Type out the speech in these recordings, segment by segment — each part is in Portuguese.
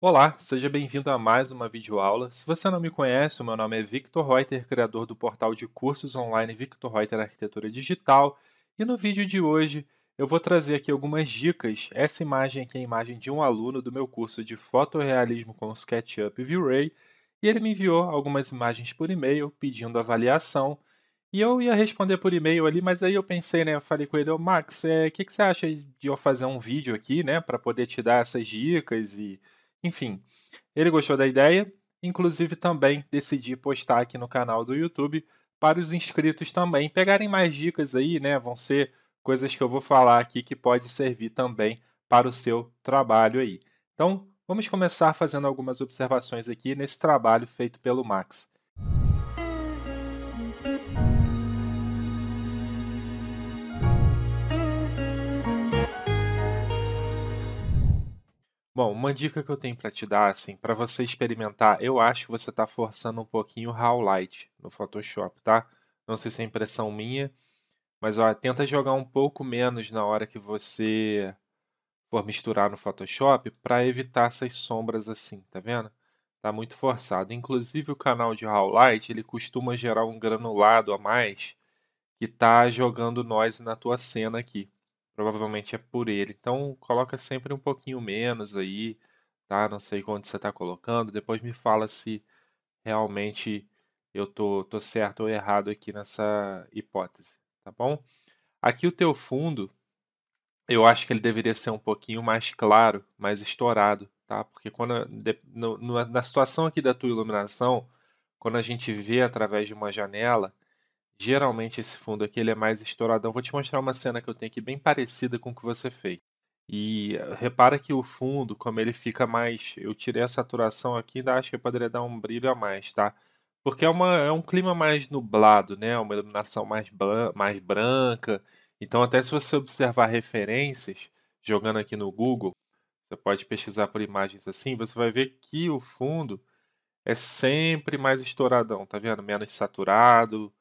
Olá, seja bem-vindo a mais uma videoaula. Se você não me conhece, o meu nome é Victor Reuter, criador do portal de cursos online Victor Reuter Arquitetura Digital, e no vídeo de hoje eu vou trazer aqui algumas dicas. Essa imagem aqui é a imagem de um aluno do meu curso de fotorrealismo com SketchUp e V-Ray, e ele me enviou algumas imagens por e-mail pedindo avaliação, e eu ia responder por e-mail ali, mas aí eu pensei, né, eu falei com ele, oh, Max, o é, que, que você acha de eu fazer um vídeo aqui, né, para poder te dar essas dicas e enfim, ele gostou da ideia, inclusive também decidi postar aqui no canal do YouTube para os inscritos também pegarem mais dicas aí, né? Vão ser coisas que eu vou falar aqui que pode servir também para o seu trabalho aí. Então, vamos começar fazendo algumas observações aqui nesse trabalho feito pelo Max. Bom, uma dica que eu tenho para te dar, assim, para você experimentar, eu acho que você está forçando um pouquinho o highlight no Photoshop, tá? Não sei se é impressão minha, mas ó, tenta jogar um pouco menos na hora que você for misturar no Photoshop para evitar essas sombras assim, tá vendo? Tá muito forçado. Inclusive o canal de highlight, ele costuma gerar um granulado a mais que tá jogando noise na tua cena aqui provavelmente é por ele. Então coloca sempre um pouquinho menos aí, tá? Não sei quanto você está colocando. Depois me fala se realmente eu tô, tô certo ou errado aqui nessa hipótese, tá bom? Aqui o teu fundo, eu acho que ele deveria ser um pouquinho mais claro, mais estourado, tá? Porque quando no, no, na situação aqui da tua iluminação, quando a gente vê através de uma janela, Geralmente esse fundo aqui ele é mais estouradão. Vou te mostrar uma cena que eu tenho aqui bem parecida com o que você fez. E eh, repara que o fundo, como ele fica mais... Eu tirei a saturação aqui, ainda acho que eu poderia dar um brilho a mais, tá? Porque é, uma, é um clima mais nublado, né? Uma iluminação mais, mais branca. Então até se você observar referências, jogando aqui no Google, você pode pesquisar por imagens assim, você vai ver que o fundo é sempre mais estouradão, tá vendo? Menos saturado,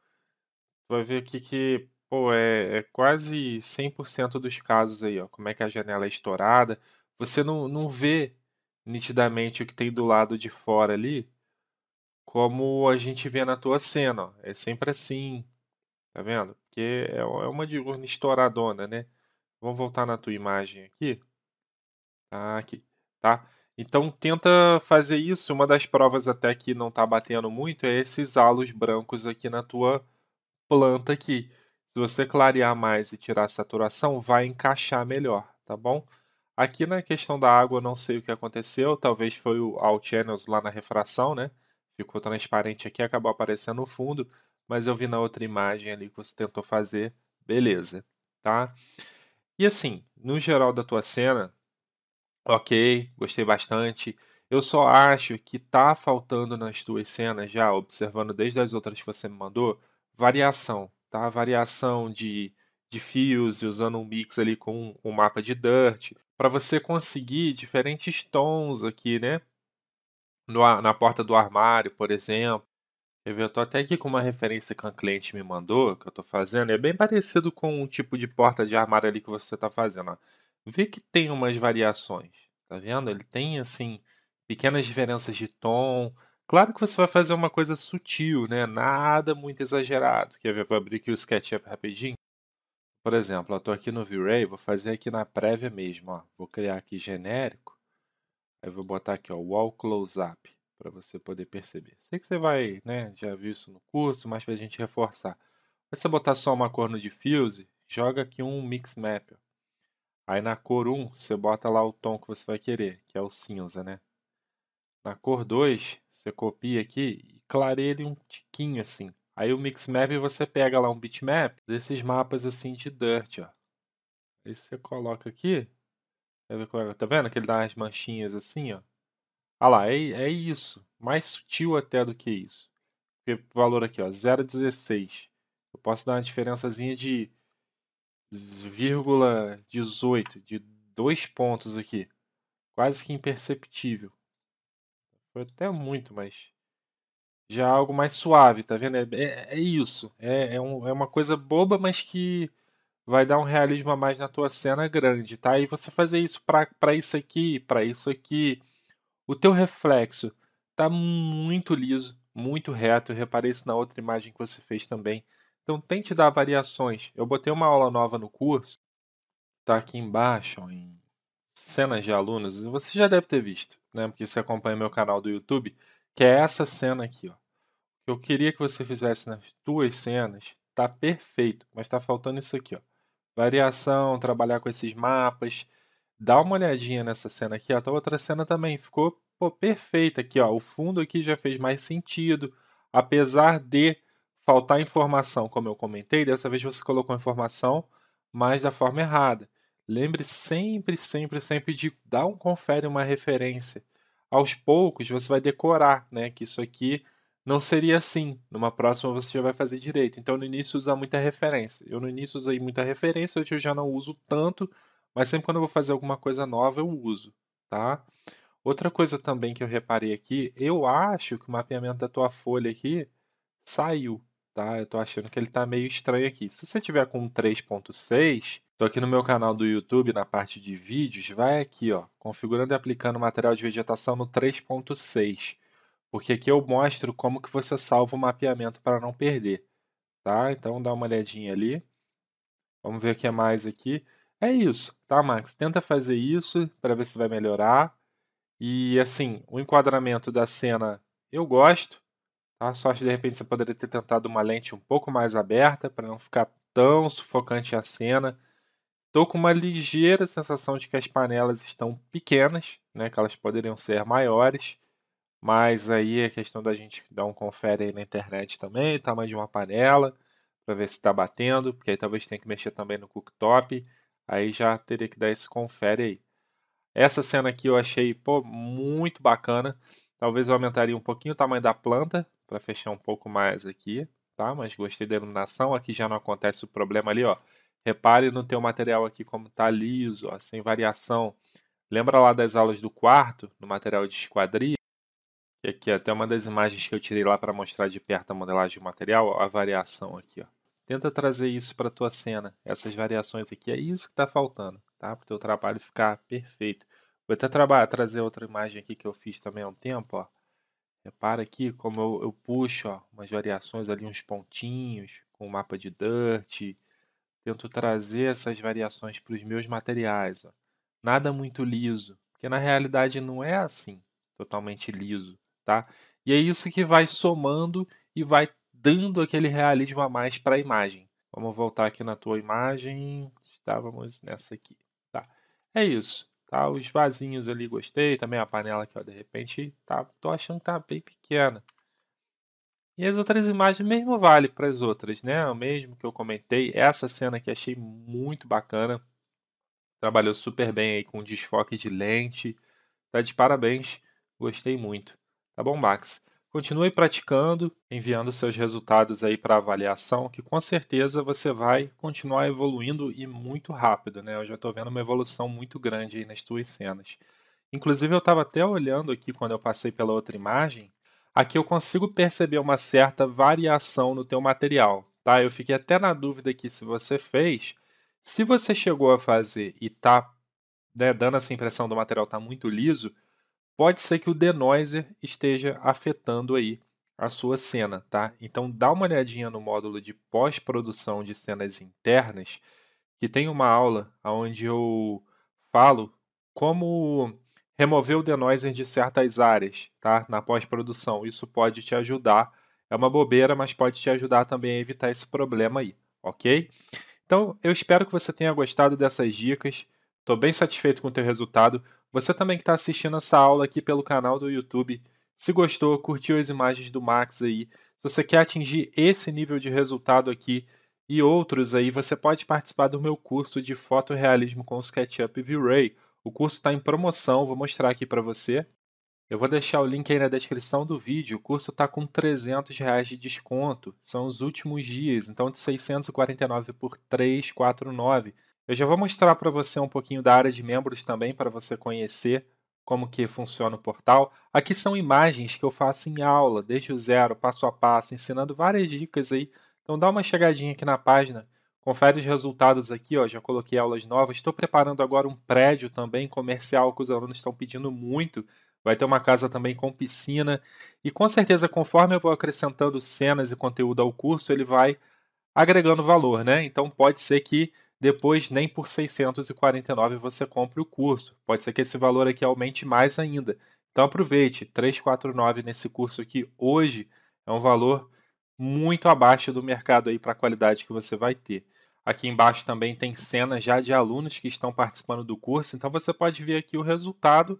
vai ver aqui que pô, é, é quase 100% dos casos aí, ó, como é que a janela é estourada. Você não, não vê nitidamente o que tem do lado de fora ali, como a gente vê na tua cena, ó. É sempre assim, tá vendo? Porque é, é uma diurna estouradona, né? Vamos voltar na tua imagem aqui. Tá aqui, tá? Então tenta fazer isso. Uma das provas até que não tá batendo muito é esses halos brancos aqui na tua planta aqui. Se você clarear mais e tirar a saturação, vai encaixar melhor, tá bom? Aqui na questão da água, não sei o que aconteceu, talvez foi o All Channels lá na refração, né? Ficou transparente aqui, acabou aparecendo no fundo, mas eu vi na outra imagem ali que você tentou fazer, beleza, tá? E assim, no geral da tua cena, ok, gostei bastante. Eu só acho que tá faltando nas tuas cenas, já observando desde as outras que você me mandou, variação, tá? Variação de, de fios e usando um mix ali com um mapa de dirt, para você conseguir diferentes tons aqui, né? No, na porta do armário, por exemplo. Eu estou até aqui com uma referência que um cliente me mandou, que eu estou fazendo, é bem parecido com o tipo de porta de armário ali que você está fazendo. Ó. Vê que tem umas variações, tá vendo? Ele tem, assim, pequenas diferenças de tom, Claro que você vai fazer uma coisa sutil, né? Nada muito exagerado. Quer ver? Vou abrir aqui o SketchUp rapidinho. Por exemplo, eu estou aqui no V-Ray, vou fazer aqui na prévia mesmo. Ó. Vou criar aqui genérico. Aí vou botar aqui o Wall Close-Up, para você poder perceber. Sei que você vai, né? Já viu isso no curso, mas para a gente reforçar. Se você botar só uma cor no Diffuse, joga aqui um Mix Map. Ó. Aí na cor 1, você bota lá o tom que você vai querer, que é o cinza, né? Na cor 2, você copia aqui e clareia ele um tiquinho assim. Aí o Mixmap você pega lá um bitmap desses mapas assim de dirt, ó. Aí você coloca aqui. É? Tá vendo que ele dá umas manchinhas assim, ó. Ah lá, é, é isso. Mais sutil até do que isso. Porque o valor aqui, ó, 0,16. Eu posso dar uma diferençazinha de 0,18, de dois pontos aqui. Quase que imperceptível. Foi até muito, mas. Já é algo mais suave, tá vendo? É, é, é isso. É, é, um, é uma coisa boba, mas que vai dar um realismo a mais na tua cena grande, tá? E você fazer isso para isso aqui, para isso aqui, o teu reflexo tá muito liso, muito reto. Eu reparei isso na outra imagem que você fez também. Então tente dar variações. Eu botei uma aula nova no curso, tá aqui embaixo, ó, em cenas de alunos, você já deve ter visto, né? Porque você acompanha meu canal do YouTube, que é essa cena aqui, ó. Eu queria que você fizesse nas duas cenas, tá perfeito, mas tá faltando isso aqui, ó. Variação, trabalhar com esses mapas. Dá uma olhadinha nessa cena aqui, ó. A outra cena também ficou pô, perfeita aqui, ó. O fundo aqui já fez mais sentido, apesar de faltar informação, como eu comentei, dessa vez você colocou informação, mas da forma errada. Lembre sempre, sempre, sempre de dar um confere uma referência. Aos poucos você vai decorar, né, que isso aqui não seria assim. Numa próxima você já vai fazer direito. Então no início usa muita referência. Eu no início usei muita referência, hoje eu já não uso tanto, mas sempre quando eu vou fazer alguma coisa nova eu uso, tá? Outra coisa também que eu reparei aqui, eu acho que o mapeamento da tua folha aqui saiu tá? Eu tô achando que ele tá meio estranho aqui. Se você tiver com 3.6, tô aqui no meu canal do YouTube, na parte de vídeos, vai aqui, ó, configurando e aplicando material de vegetação no 3.6, porque aqui eu mostro como que você salva o mapeamento para não perder, tá? Então dá uma olhadinha ali. Vamos ver o que é mais aqui. É isso, tá, Max? Tenta fazer isso para ver se vai melhorar. E assim, o enquadramento da cena eu gosto, Tá? Só que de repente você poderia ter tentado uma lente um pouco mais aberta para não ficar tão sufocante a cena. Estou com uma ligeira sensação de que as panelas estão pequenas, né, que elas poderiam ser maiores, mas aí é questão da gente dar um confere aí na internet também, tamanho de uma panela, para ver se está batendo, porque aí talvez tenha que mexer também no cooktop, aí já teria que dar esse confere aí. Essa cena aqui eu achei pô, muito bacana, talvez eu aumentaria um pouquinho o tamanho da planta, para fechar um pouco mais aqui, tá? Mas gostei da iluminação, aqui já não acontece o problema ali, ó. Repare no teu material aqui como tá liso, ó, sem variação. Lembra lá das aulas do quarto, no material de esquadria? E aqui até uma das imagens que eu tirei lá para mostrar de perto a modelagem do material, ó, a variação aqui, ó. Tenta trazer isso para tua cena, essas variações aqui, é isso que está faltando, tá? Para o teu trabalho ficar perfeito. Vou até trazer outra imagem aqui que eu fiz também há um tempo, ó. Repara aqui como eu, eu puxo ó, umas variações ali, uns pontinhos com o mapa de Dirt. Tento trazer essas variações para os meus materiais. Ó. Nada muito liso, porque na realidade não é assim, totalmente liso, tá? E é isso que vai somando e vai dando aquele realismo a mais para a imagem. Vamos voltar aqui na tua imagem. Estávamos nessa aqui. Tá. É isso. Tá, os vasinhos ali gostei, também a panela aqui, ó, de repente, tá, tô achando que tá bem pequena. E as outras imagens mesmo vale para as outras, né? O mesmo que eu comentei, essa cena que achei muito bacana. Trabalhou super bem aí com desfoque de lente. Tá de parabéns, gostei muito. Tá bom, Max? Continue praticando, enviando seus resultados aí para avaliação, que com certeza você vai continuar evoluindo e muito rápido, né? Eu já estou vendo uma evolução muito grande aí nas tuas cenas. Inclusive eu estava até olhando aqui quando eu passei pela outra imagem, aqui eu consigo perceber uma certa variação no teu material, tá? Eu fiquei até na dúvida aqui se você fez, se você chegou a fazer e está né, dando essa impressão do material tá muito liso, pode ser que o denoiser esteja afetando aí a sua cena, tá? Então dá uma olhadinha no módulo de pós-produção de cenas internas, que tem uma aula onde eu falo como remover o denoiser de certas áreas, tá? Na pós-produção, isso pode te ajudar. É uma bobeira, mas pode te ajudar também a evitar esse problema aí, ok? Então, eu espero que você tenha gostado dessas dicas. Estou bem satisfeito com o teu resultado. Você também que está assistindo essa aula aqui pelo canal do YouTube, se gostou, curtiu as imagens do Max aí, se você quer atingir esse nível de resultado aqui e outros aí, você pode participar do meu curso de fotorealismo com SketchUp V-Ray. O curso está em promoção, vou mostrar aqui para você. Eu vou deixar o link aí na descrição do vídeo. O curso está com 300 reais de desconto. São os últimos dias, então de 649 por 349. Eu já vou mostrar para você um pouquinho da área de membros também para você conhecer como que funciona o portal. Aqui são imagens que eu faço em aula, desde o zero, passo a passo, ensinando várias dicas aí. Então dá uma chegadinha aqui na página, confere os resultados aqui, ó, já coloquei aulas novas. Estou preparando agora um prédio também comercial que os alunos estão pedindo muito. Vai ter uma casa também com piscina e com certeza conforme eu vou acrescentando cenas e conteúdo ao curso, ele vai agregando valor, né? Então pode ser que depois nem por 649 você compra o curso. Pode ser que esse valor aqui aumente mais ainda. Então aproveite, 349 nesse curso aqui hoje é um valor muito abaixo do mercado aí para a qualidade que você vai ter. Aqui embaixo também tem cenas já de alunos que estão participando do curso, então você pode ver aqui o resultado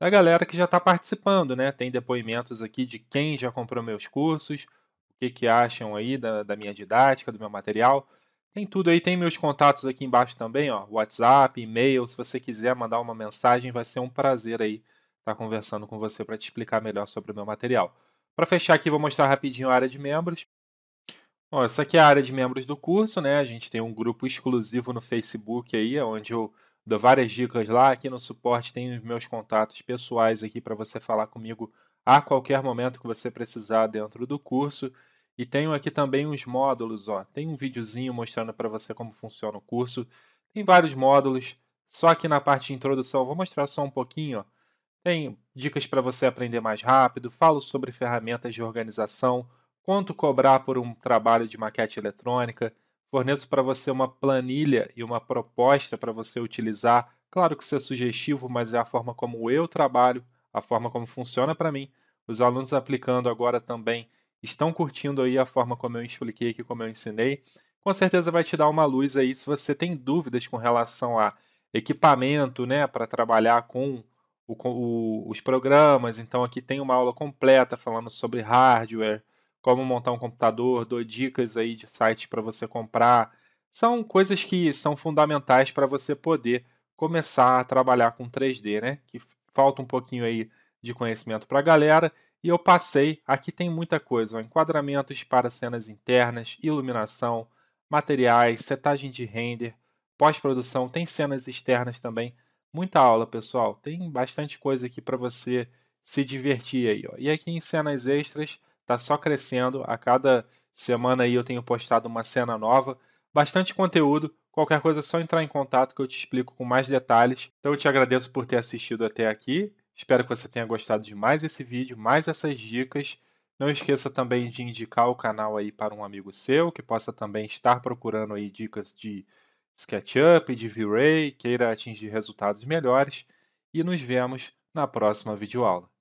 da galera que já está participando, né? Tem depoimentos aqui de quem já comprou meus cursos, o que, que acham aí da, da minha didática, do meu material. Tem tudo aí, tem meus contatos aqui embaixo também, ó, WhatsApp, e-mail, se você quiser mandar uma mensagem, vai ser um prazer aí estar tá conversando com você para te explicar melhor sobre o meu material. Para fechar aqui, vou mostrar rapidinho a área de membros. Bom, essa aqui é a área de membros do curso, né? A gente tem um grupo exclusivo no Facebook aí, é onde eu dou várias dicas lá. Aqui no suporte tem os meus contatos pessoais aqui para você falar comigo a qualquer momento que você precisar dentro do curso. E tenho aqui também os módulos, ó. Tem um videozinho mostrando para você como funciona o curso. Tem vários módulos. Só aqui na parte de introdução, vou mostrar só um pouquinho, ó. Tem dicas para você aprender mais rápido, falo sobre ferramentas de organização, quanto cobrar por um trabalho de maquete eletrônica, forneço para você uma planilha e uma proposta para você utilizar. Claro que isso é sugestivo, mas é a forma como eu trabalho, a forma como funciona para mim. Os alunos aplicando agora também estão curtindo aí a forma como eu expliquei aqui, como eu ensinei, com certeza vai te dar uma luz aí se você tem dúvidas com relação a equipamento, né, para trabalhar com, o, com o, os programas. Então aqui tem uma aula completa falando sobre hardware, como montar um computador, dou dicas aí de sites para você comprar. São coisas que são fundamentais para você poder começar a trabalhar com 3D, né? Que falta um pouquinho aí de conhecimento para a galera e eu passei. Aqui tem muita coisa: ó, enquadramentos para cenas internas, iluminação, materiais, setagem de render, pós-produção, tem cenas externas também. Muita aula, pessoal. Tem bastante coisa aqui para você se divertir aí. Ó. E aqui em cenas extras tá só crescendo. A cada semana aí eu tenho postado uma cena nova. Bastante conteúdo. Qualquer coisa é só entrar em contato que eu te explico com mais detalhes. Então eu te agradeço por ter assistido até aqui Espero que você tenha gostado de mais esse vídeo, mais essas dicas. Não esqueça também de indicar o canal aí para um amigo seu, que possa também estar procurando aí dicas de SketchUp, de V-Ray, queira atingir resultados melhores. E nos vemos na próxima videoaula.